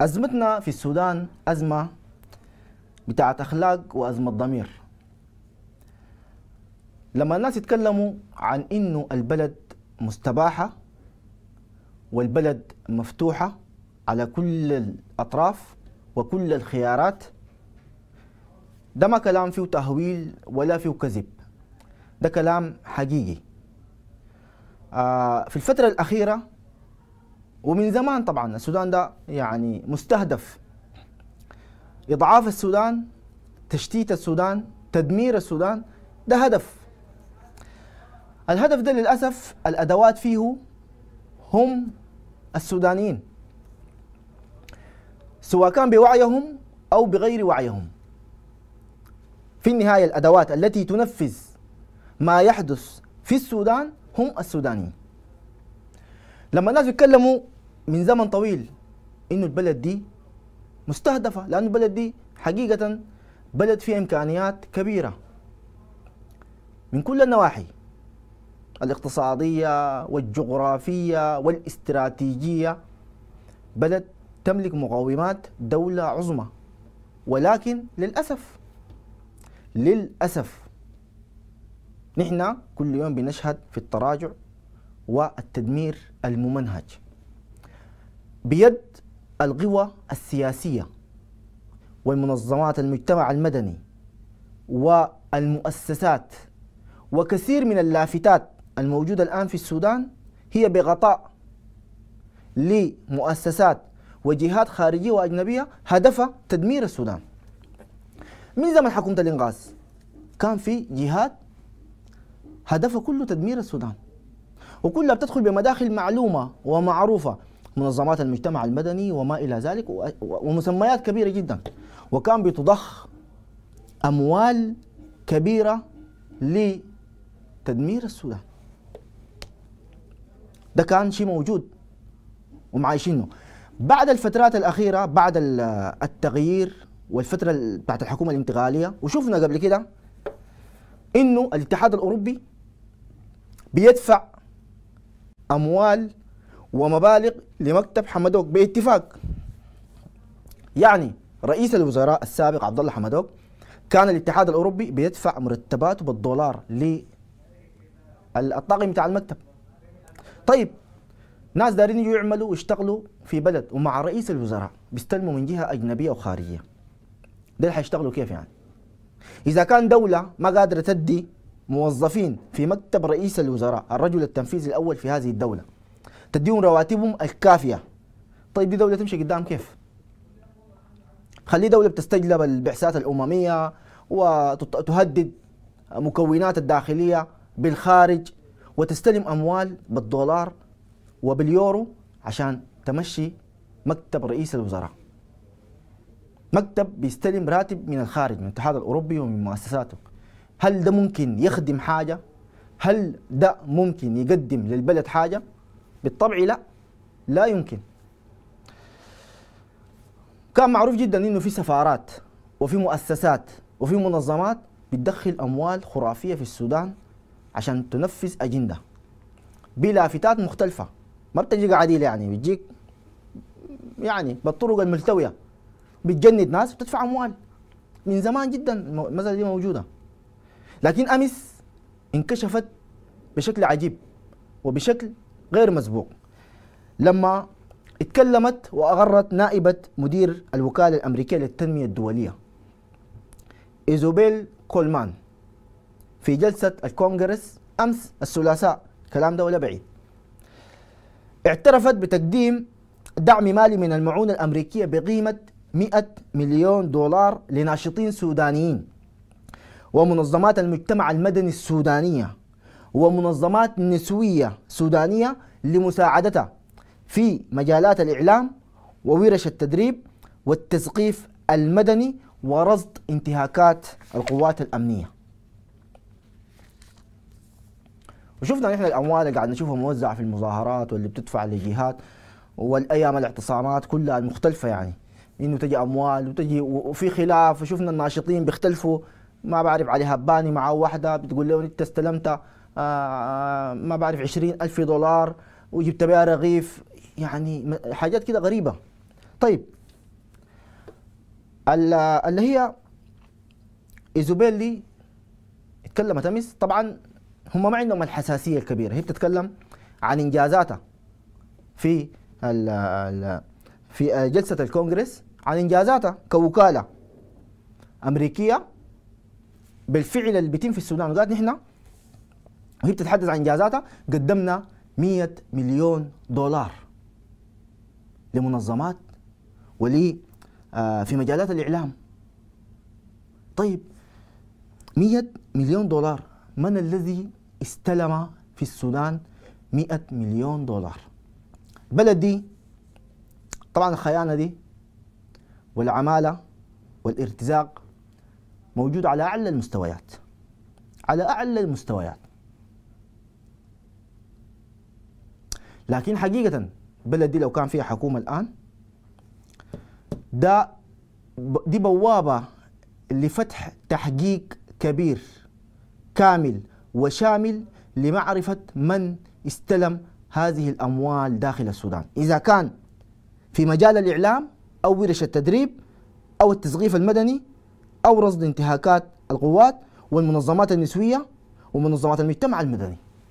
أزمتنا في السودان أزمة بتاعة أخلاق وأزمة ضمير لما الناس يتكلموا عن إنه البلد مستباحة والبلد مفتوحة على كل الأطراف وكل الخيارات ده ما كلام فيه تهويل ولا فيه كذب ده كلام حقيقي آه في الفترة الأخيرة ومن زمان طبعا السودان ده يعني مستهدف اضعاف السودان تشتيت السودان تدمير السودان ده هدف الهدف ده للاسف الادوات فيه هم السودانيين سواء كان بوعيهم او بغير وعيهم في النهايه الادوات التي تنفذ ما يحدث في السودان هم السودانيين لما الناس بيتكلموا من زمن طويل انه البلد دي مستهدفه لانه البلد دي حقيقه بلد فيها امكانيات كبيره من كل النواحي الاقتصاديه والجغرافيه والاستراتيجيه بلد تملك مقومات دوله عظمى ولكن للاسف للاسف نحن كل يوم بنشهد في التراجع والتدمير الممنهج بيد القوى السياسية والمنظمات المجتمع المدني والمؤسسات وكثير من اللافتات الموجودة الآن في السودان هي بغطاء لمؤسسات وجهات خارجية وأجنبية هدفها تدمير السودان من زمن حكومة الإنغاز كان في جهات هدفها كله تدمير السودان وكلها بتدخل بمداخل معلومة ومعروفة منظمات المجتمع المدني وما إلى ذلك ومسميات كبيرة جدا وكان بتضخ أموال كبيرة لتدمير السودان ده كان شيء موجود ومعايشينه بعد الفترات الأخيرة بعد التغيير والفترة بتاعت الحكومة الانتقالية وشفنا قبل كده إنه الاتحاد الأوروبي بيدفع أموال ومبالغ لمكتب حمدوك باتفاق يعني رئيس الوزراء السابق عبد الله حمدوك كان الاتحاد الأوروبي بيدفع مرتباته بالدولار للطاقم بتاع المكتب طيب ناس دارين يعملوا ويشتغلوا في بلد ومع رئيس الوزراء بيستلموا من جهه اجنبيه وخارجيه دول حيشتغلوا كيف يعني؟ اذا كان دوله ما قادره تدي موظفين في مكتب رئيس الوزراء الرجل التنفيذي الأول في هذه الدولة تديهم رواتبهم الكافية طيب دي دولة تمشي قدام كيف؟ خلي دولة بتستجلب البعثات الأممية وتهدد مكونات الداخلية بالخارج وتستلم أموال بالدولار وباليورو عشان تمشي مكتب رئيس الوزراء مكتب بيستلم راتب من الخارج من الاتحاد الأوروبي ومن مؤسساته هل ده ممكن يخدم حاجة هل ده ممكن يقدم للبلد حاجة بالطبع لا لا يمكن كان معروف جدا انه في سفارات وفي مؤسسات وفي منظمات بتدخل اموال خرافيه في السودان عشان تنفذ اجنده بلافتات مختلفه ما بتجيك عديل يعني بتجيك يعني بالطرق الملتويه بتجند ناس بتدفع اموال من زمان جدا المساله دي موجوده لكن أمس انكشفت بشكل عجيب وبشكل غير مسبوق لما اتكلمت وأغرت نائبة مدير الوكالة الأمريكية للتنمية الدولية إيزوبيل كولمان في جلسة الكونغرس أمس الثلاثاء كلام ده ولا بعيد اعترفت بتقديم دعم مالي من المعونة الأمريكية بقيمة 100 مليون دولار لناشطين سودانيين ومنظمات المجتمع المدني السودانية ومنظمات نسوية سودانية لمساعدتها في مجالات الإعلام وورش التدريب والتثقيف المدني ورصد انتهاكات القوات الأمنية وشفنا نحن الأموال اللي قاعد نشوفها موزعة في المظاهرات واللي بتدفع لجهات والأيام الاعتصامات كلها المختلفة يعني إنه تجي أموال وتجي وفي خلاف وشفنا الناشطين بيختلفوا ما بعرف علي هباني معه واحده بتقول له انت استلمت آه، آه، ما بعرف عشرين ألف دولار وجبت بها رغيف يعني حاجات كده غريبة طيب اللي هي إيزوبيلي اتكلمت أمس طبعا هم ما عندهم الحساسية الكبيرة هي بتتكلم عن إنجازاتها في الـ الـ في جلسة الكونغرس عن إنجازاتها كوكالة أمريكية بالفعل اللي بيتم في السودان وقالت نحن وهي بتتحدث عن انجازاتها قدمنا 100 مليون دولار لمنظمات ولي آه، في مجالات الاعلام طيب 100 مليون دولار من الذي استلم في السودان 100 مليون دولار البلد دي طبعا الخيانه دي والعماله والارتزاق موجود على أعلى المستويات على أعلى المستويات لكن حقيقة بلدي لو كان فيها حكومة الآن ده دي بوابة لفتح تحقيق كبير كامل وشامل لمعرفة من استلم هذه الأموال داخل السودان إذا كان في مجال الإعلام أو ورش التدريب أو التسغيف المدني أو رصد انتهاكات القوات والمنظمات النسوية ومنظمات المجتمع المدني